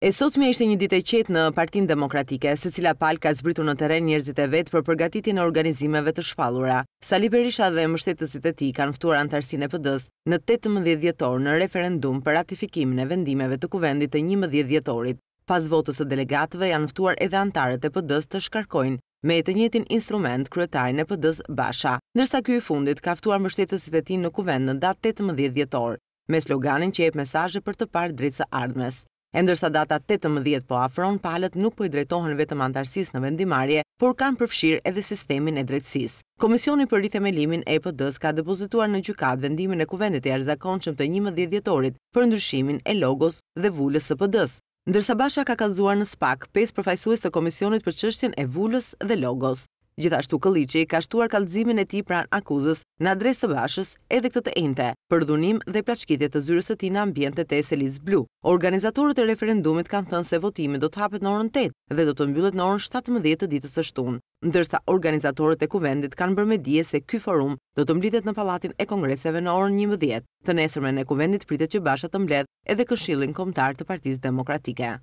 E me ishte një ditë e qetë në Partin Demokratike, se cila pal ka zbritur në teren njerëzit e vetë për përgatitin e organizimeve të shpalura. Sali Berisha dhe mështetësit e ti kanë ftuar antarësin e pëdës në 18 djetor në referendum për ratifikimin e vendimeve të kuvendit të 11 djetorit. Pas votës e delegatëve janë ftuar edhe antarët e pëdës të shkarkojnë me e të njëtin instrument kryetarën e pëdës Basha. Nërsa kjo i fundit ka ftuar mështetësit e ti në kuvend në datë 18 djetor, me sloganin që jep mesaje për të parë drejtë së ardhmes. Endërsa data 18 po afron, palët nuk po i drejtohen vetëm antarësis në vendimarje, por kanë përfshirë edhe sistemin e drejtsis. Komisioni për rritë e pëdës ka depozituar në gjykat vendimin e kuvendit e arzakon qëmë të një më për ndryshimin e logos dhe vullës së pëdës. Ndërsa Basha ka kalzuar në SPAK, 5 përfajsuis të Komisionit për qështjen e vullës dhe logos. Gjithashtu Këllici ka shtuar kalëzimin e ti pran akuzës në adresë të bashës edhe këtë të ente për dhunim dhe plaçkitje të zyrës të ti në ambjente e Selis Blu. Organizatorët e referendumit kanë thënë se votime do të hapet në orën 8 dhe do të mbyllet në orën 17 të ditës së shtunë, ndërsa organizatorët e kuvendit kanë bërë me dje se ky forum do të mblitet në palatin e kongreseve në orën 11. Të nesërmen e kuvendit pritet që bashat të mbledh edhe këshillin komtar të partiz demokratike.